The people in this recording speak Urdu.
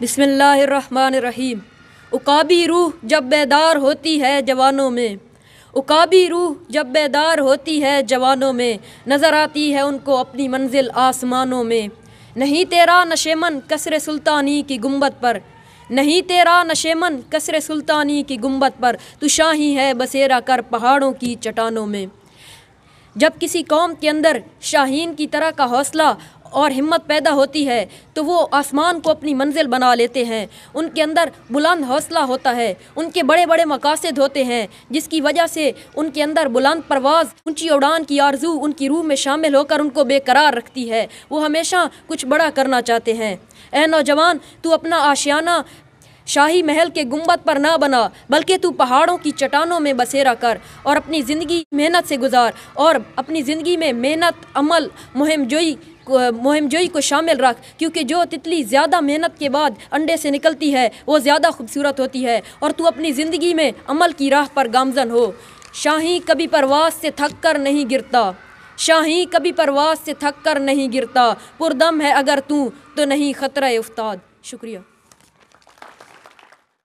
بسم اللہ الرحمن الرحیم اقابی روح جب بیدار ہوتی ہے جوانوں میں اکابی روح جب بیدار ہوتی ہے جوانوں میں نظر آتی ہے ان کو اپنی منزل آسمانوں میں نہیں تیرا نشیمن کثر سلطانی کی گنبت پر نہیں تیرا نشیمن کثر سلطانی کی گنبت پر تو شاہی ہے بسیرا کر پہاڑوں کی چٹانوں میں جب کسی قوم کے اندر شاہین کی طرح کا حوصلہ اور ہمت پیدا ہوتی ہے تو وہ آسمان کو اپنی منزل بنا لیتے ہیں ان کے اندر بلند حوصلہ ہوتا ہے ان کے بڑے بڑے مقاصد ہوتے ہیں جس کی وجہ سے ان کے اندر بلند پرواز اونچی اڑان کی آرزو ان کی روح میں شامل ہو کر ان کو بے قرار رکھتی ہے وہ ہمیشہ کچھ بڑا کرنا چاہتے ہیں اے نوجوان تو اپنا آشیانہ شاہی محل کے گنبد پر نہ بنا بلکہ تو پہاڑوں کی چٹانوں میں بسیرا کر اور اپنی زندگی محنت سے گزار اور اپنی زندگی میں محنت عمل مہم جوئی مہم جوئی کو شامل رکھ کیونکہ جو تتلی زیادہ محنت کے بعد انڈے سے نکلتی ہے وہ زیادہ خوبصورت ہوتی ہے اور تو اپنی زندگی میں عمل کی راہ پر گامزن ہو شاہی کبھی پرواز سے تھک کر نہیں گرتا شاہی کبھی پرواز سے تھک کر نہیں گرتا پردم ہے اگر تو تو نہیں خطرہ افتاد شکریہ